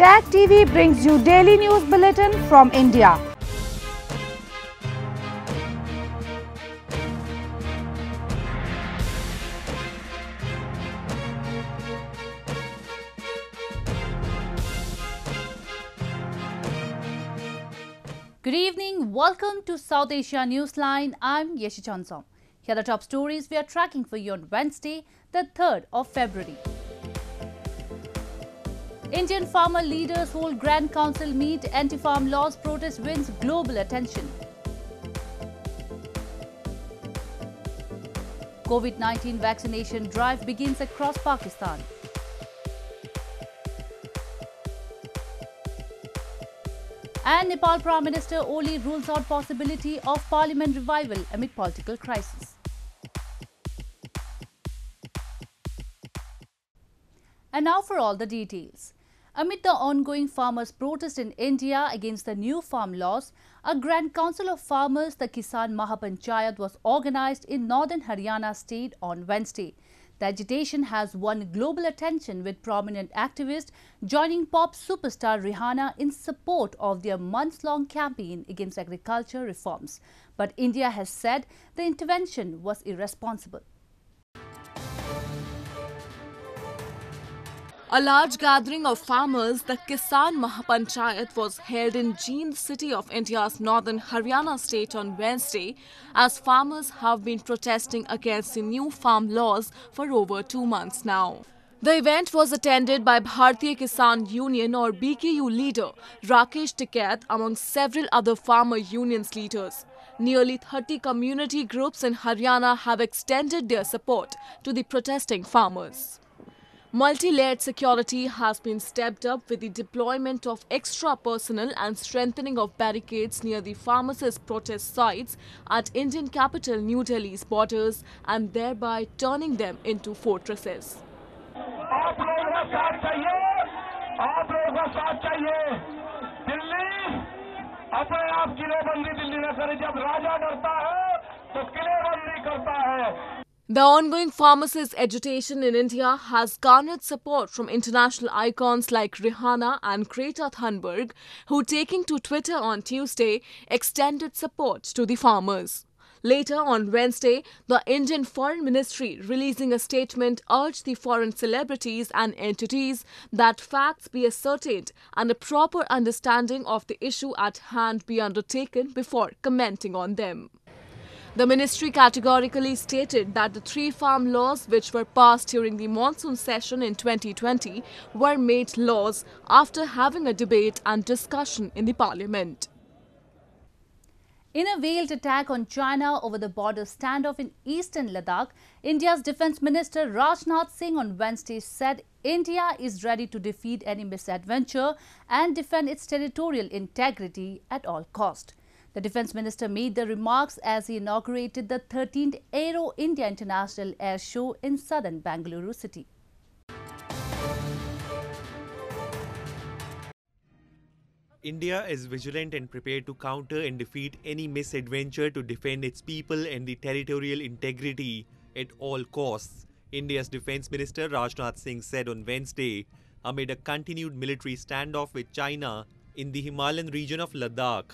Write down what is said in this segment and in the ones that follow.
TAG TV brings you daily news bulletin from India. Good evening. Welcome to South Asia Newsline. I'm Yeshi Chansong. Here are the top stories we are tracking for you on Wednesday, the 3rd of February. Indian farmer leaders hold Grand Council meet. Anti-farm laws protest wins global attention. COVID-19 vaccination drive begins across Pakistan. And Nepal Prime Minister Oli rules out possibility of parliament revival amid political crisis. And now for all the details. Amid the ongoing farmers' protest in India against the new farm laws, a Grand Council of Farmers, the Kisan Mahapanchayat, was organized in northern Haryana state on Wednesday. The agitation has won global attention with prominent activists joining pop superstar Rihanna in support of their months-long campaign against agriculture reforms. But India has said the intervention was irresponsible. A large gathering of farmers, the Kisan Mahapanchayat was held in Jind city of India's northern Haryana state on Wednesday as farmers have been protesting against the new farm laws for over two months now. The event was attended by Bharatiya Kisan Union or BKU leader Rakesh Tiket among several other farmer unions leaders. Nearly 30 community groups in Haryana have extended their support to the protesting farmers. Multi-layered security has been stepped up with the deployment of extra personnel and strengthening of barricades near the farmers' protest sites at Indian capital New Delhi's borders and thereby turning them into fortresses. The ongoing pharmacist agitation in India has garnered support from international icons like Rihanna and Greta Thunberg, who, taking to Twitter on Tuesday, extended support to the farmers. Later on Wednesday, the Indian Foreign Ministry, releasing a statement, urged the foreign celebrities and entities that facts be ascertained and a proper understanding of the issue at hand be undertaken before commenting on them. The ministry categorically stated that the three farm laws which were passed during the monsoon session in 2020 were made laws after having a debate and discussion in the parliament. In a veiled attack on China over the border standoff in eastern Ladakh, India's Defence Minister Rajnath Singh on Wednesday said India is ready to defeat any misadventure and defend its territorial integrity at all cost. The defense minister made the remarks as he inaugurated the 13th Aero India International Air Show in southern Bangalore city. India is vigilant and prepared to counter and defeat any misadventure to defend its people and the territorial integrity at all costs, India's Defence Minister Rajnath Singh said on Wednesday, amid a continued military standoff with China in the Himalayan region of Ladakh.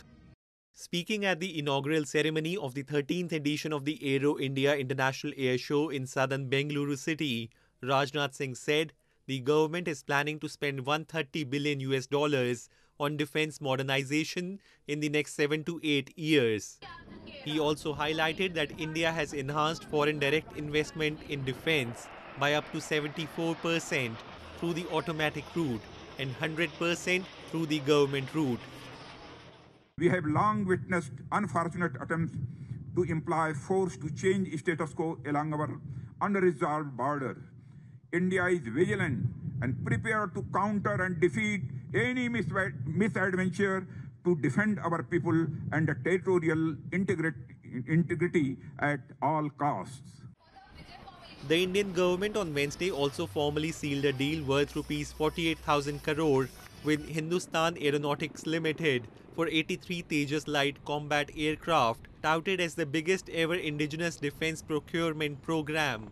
Speaking at the inaugural ceremony of the 13th edition of the Aero India International Air Show in southern Bengaluru city, Rajnath Singh said the government is planning to spend 130 billion US dollars on defense modernization in the next 7 to 8 years. He also highlighted that India has enhanced foreign direct investment in defense by up to 74% through the automatic route and 100% through the government route. We have long witnessed unfortunate attempts to imply force to change status quo along our unresolved border. India is vigilant and prepared to counter and defeat any misadventure to defend our people and the territorial integrity at all costs. The Indian government on Wednesday also formally sealed a deal worth rupees 48,000 crore with Hindustan Aeronautics Limited for 83 Tejas light combat aircraft, touted as the biggest ever indigenous defense procurement program.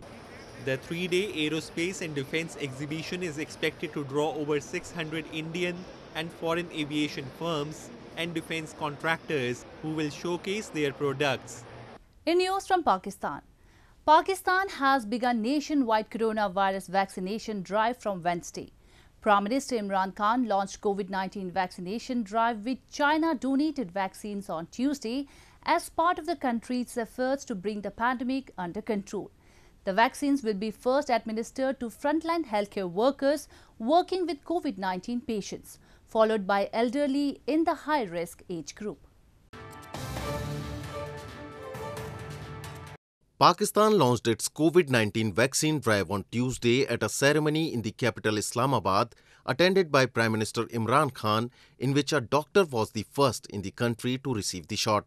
The three-day aerospace and defense exhibition is expected to draw over 600 Indian and foreign aviation firms and defense contractors who will showcase their products. In news from Pakistan, Pakistan has begun nationwide coronavirus vaccination drive from Wednesday. Prime Minister Imran Khan launched COVID-19 vaccination drive with China donated vaccines on Tuesday as part of the country's efforts to bring the pandemic under control. The vaccines will be first administered to frontline healthcare workers working with COVID-19 patients, followed by elderly in the high-risk age group. Pakistan launched its COVID 19 vaccine drive on Tuesday at a ceremony in the capital Islamabad, attended by Prime Minister Imran Khan, in which a doctor was the first in the country to receive the shot.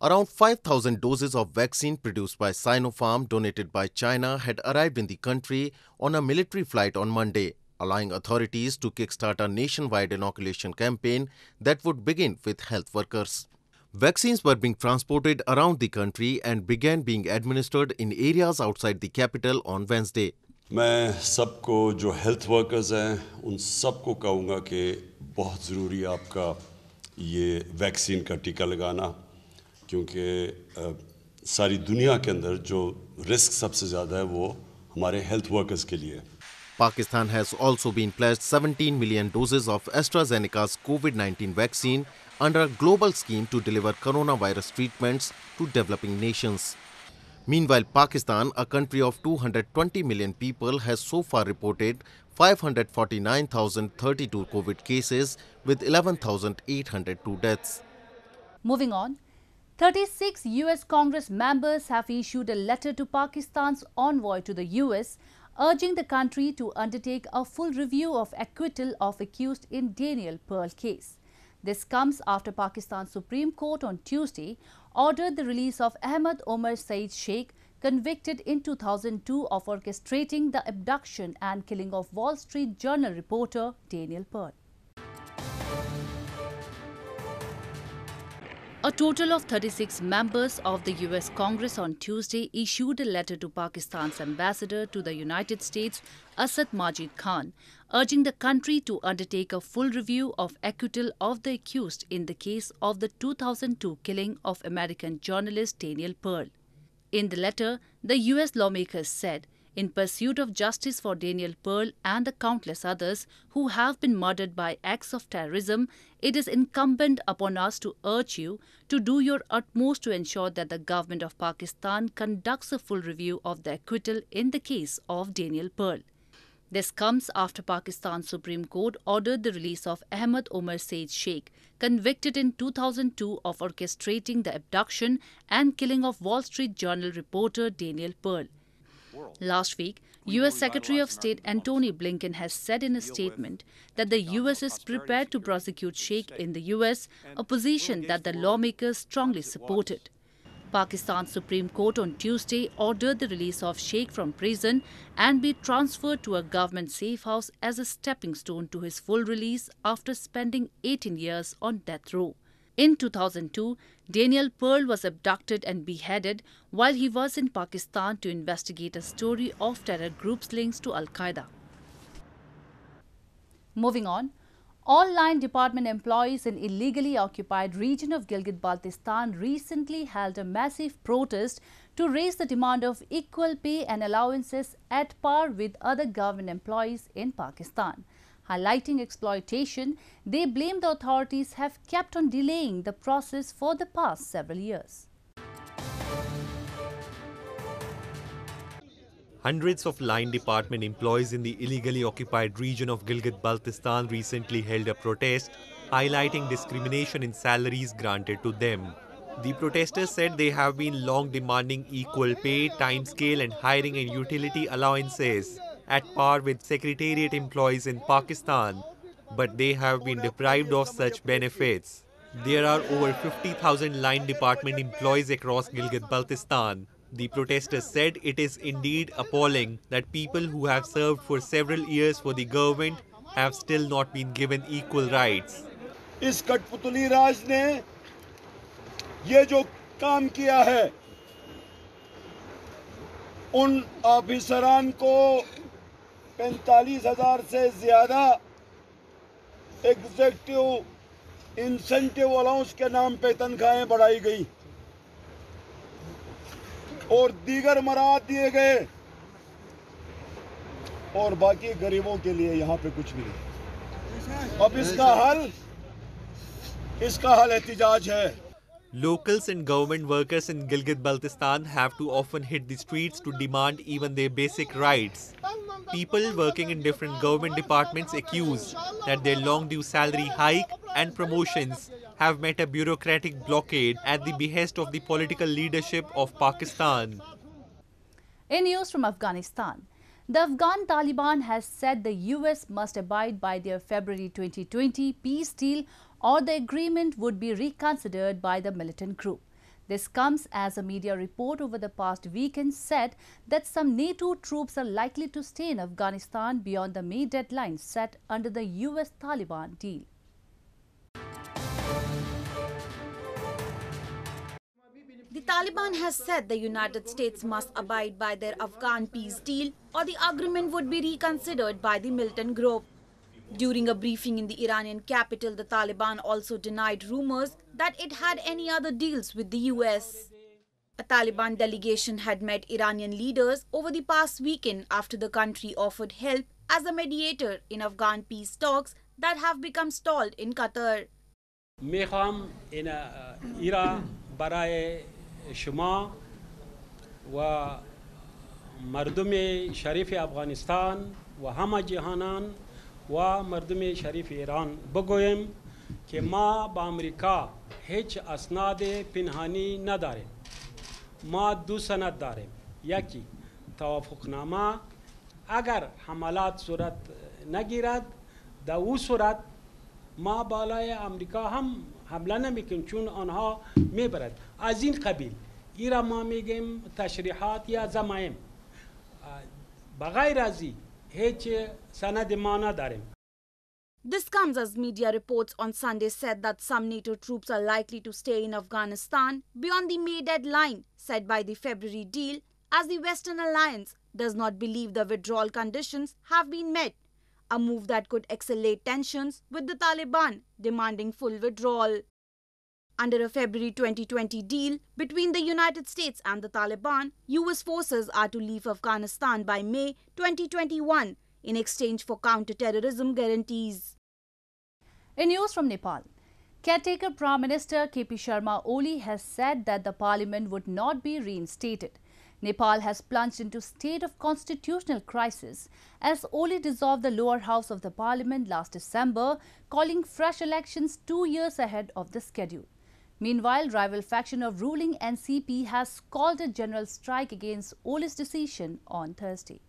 Around 5,000 doses of vaccine produced by Sinopharm, donated by China, had arrived in the country on a military flight on Monday, allowing authorities to kickstart a nationwide inoculation campaign that would begin with health workers. Vaccines were being transported around the country and began being administered in areas outside the capital on Wednesday. मैं सबको जो health workers हैं उन सबको कहूँगा कि बहुत ज़रूरी आपका ये वैक्सीन का टीका लगाना क्योंकि सारी दुनिया के अंदर जो रिस्क सबसे ज़्यादा है वो हमारे हेल्थ वर्कर्स के लिए है Pakistan has also been pledged 17 million doses of AstraZeneca's COVID-19 vaccine under a global scheme to deliver coronavirus treatments to developing nations. Meanwhile, Pakistan, a country of 220 million people, has so far reported 549,032 COVID cases with 11,802 deaths. Moving on, 36 US Congress members have issued a letter to Pakistan's envoy to the US urging the country to undertake a full review of acquittal of accused in Daniel Pearl case. This comes after Pakistan Supreme Court on Tuesday ordered the release of Ahmed Omar Saeed Sheikh, convicted in 2002 of orchestrating the abduction and killing of Wall Street Journal reporter Daniel Pearl. A total of 36 members of the US Congress on Tuesday issued a letter to Pakistan's ambassador to the United States, Asad Majid Khan, urging the country to undertake a full review of acquittal of the accused in the case of the 2002 killing of American journalist Daniel Pearl. In the letter, the US lawmakers said in pursuit of justice for Daniel Pearl and the countless others who have been murdered by acts of terrorism, it is incumbent upon us to urge you to do your utmost to ensure that the government of Pakistan conducts a full review of the acquittal in the case of Daniel Pearl. This comes after Pakistan's Supreme Court ordered the release of Ahmed Omar Said Sheikh, convicted in 2002 of orchestrating the abduction and killing of Wall Street Journal reporter Daniel Pearl. Last week, U.S. Secretary of State Antony Blinken has said in a statement that the U.S. is prepared to prosecute Sheikh in the U.S., a position that the lawmakers strongly supported. Pakistan's Supreme Court on Tuesday ordered the release of Sheikh from prison and be transferred to a government safe house as a stepping stone to his full release after spending 18 years on death row. In 2002, Daniel Pearl was abducted and beheaded while he was in Pakistan to investigate a story of terror groups' links to Al-Qaeda. Moving on, online department employees in illegally occupied region of Gilgit-Baltistan recently held a massive protest to raise the demand of equal pay and allowances at par with other government employees in Pakistan highlighting exploitation, they blame the authorities have kept on delaying the process for the past several years. Hundreds of line department employees in the illegally occupied region of Gilgit-Baltistan recently held a protest highlighting discrimination in salaries granted to them. The protesters said they have been long demanding equal pay, timescale and hiring and utility allowances at par with secretariat employees in Pakistan, but they have been deprived of such benefits. There are over 50,000 line department employees across Gilgit-Baltistan. The protesters said it is indeed appalling that people who have served for several years for the government have still not been given equal rights. इस कठपुतली राज ने ये जो काम किया है उन ऑफिसरान को पैंतालीस हज़ार से ज़्यादा एग्जेक्टिव इंसेंटिव अलाउंस के नाम पे तनख्वाहें बढ़ाई गई और दीगर मराहत दिए गए और बाकी गरीबों के लिए यहाँ पे कुछ भी नहीं अब इसका हल इसका हल एहतजाज है Locals and government workers in Gilgit-Baltistan have to often hit the streets to demand even their basic rights. People working in different government departments accuse that their long-due salary hike and promotions have met a bureaucratic blockade at the behest of the political leadership of Pakistan. In news from Afghanistan, the Afghan Taliban has said the US must abide by their February 2020 peace deal or the agreement would be reconsidered by the militant group. This comes as a media report over the past weekend said that some NATO troops are likely to stay in Afghanistan beyond the May deadline set under the US-Taliban deal. Taliban has said the United States must abide by their Afghan peace deal or the agreement would be reconsidered by the Milton group. During a briefing in the Iranian capital, the Taliban also denied rumors that it had any other deals with the US. A Taliban delegation had met Iranian leaders over the past weekend after the country offered help as a mediator in Afghan peace talks that have become stalled in Qatar. شما و مردم شریف افغانستان و همه جهانان و مردم شریف ایران بگویم که ما با امریکا هیچ اسناد پنهانی نداریم ما دو سند داریم یکی توافقنامه اگر حملات صورت نگیرد در او صورت ما بالای امریکا هم حمله comes چون آنها میبرد از این قبیل ما میگیم تشریحات یا زمایم بغیر از این هیچ سند ما نداریم media reports on Sunday said that some NATO troops are likely to stay in Afghanistan beyond the May deadline set by the February deal as the Western Alliance does not believe the withdrawal conditions have been met a move that could escalate tensions with the Taliban demanding full withdrawal. Under a February 2020 deal between the United States and the Taliban, US forces are to leave Afghanistan by May 2021 in exchange for counter-terrorism guarantees. In news from Nepal, caretaker Prime Minister KP Sharma Oli has said that the parliament would not be reinstated Nepal has plunged into state of constitutional crisis as Oli dissolved the lower house of the parliament last December, calling fresh elections two years ahead of the schedule. Meanwhile, rival faction of ruling NCP has called a general strike against Oli's decision on Thursday.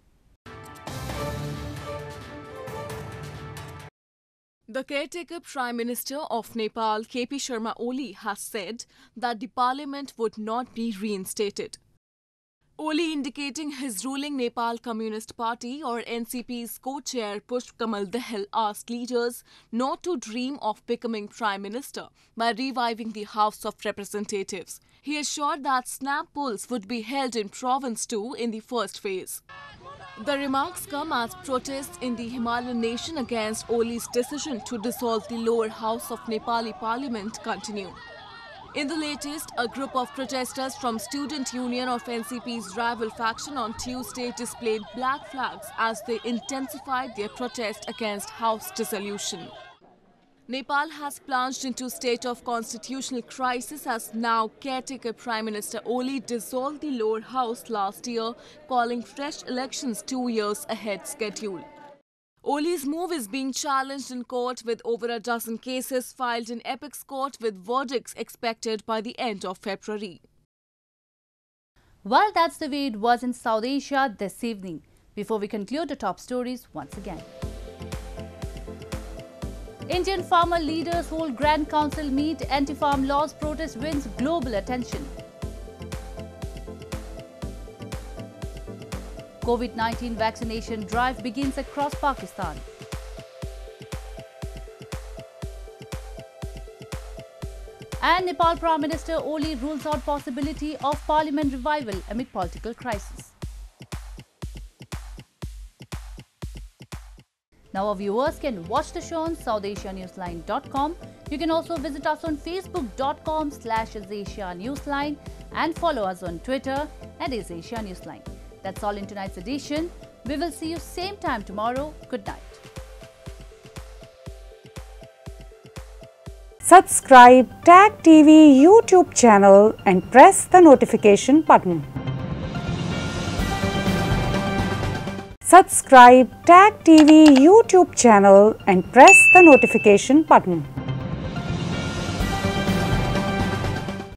The caretaker Prime Minister of Nepal, KP Sharma Oli, has said that the parliament would not be reinstated. Oli indicating his ruling Nepal Communist Party or NCP's co-chair Pushkamal Kamal asked leaders not to dream of becoming prime minister by reviving the House of Representatives. He assured that snap polls would be held in province too in the first phase. The remarks come as protests in the Himalayan nation against Oli's decision to dissolve the lower house of Nepali parliament continue. In the latest, a group of protesters from Student Union of NCP's rival faction on Tuesday displayed black flags as they intensified their protest against house dissolution. Nepal has plunged into a state of constitutional crisis as now caretaker Prime Minister Oli dissolved the lower house last year, calling fresh elections two years ahead schedule. Oli's move is being challenged in court with over a dozen cases filed in Apex Court with verdicts expected by the end of February. Well, that's the way it was in South Asia this evening. Before we conclude the top stories once again. Indian farmer leaders hold Grand Council meet, anti-farm laws protest wins global attention. COVID-19 vaccination drive begins across Pakistan. And Nepal Prime Minister Oli rules out possibility of parliament revival amid political crisis. Now our viewers can watch the show on SouthAsiaNewsline.com. You can also visit us on Facebook.com slash Newsline and follow us on Twitter at Asia Newsline. That's all in tonight's edition. We will see you same time tomorrow. Good night. Subscribe Tag TV YouTube channel and press the notification button. Subscribe Tag TV YouTube channel and press the notification button.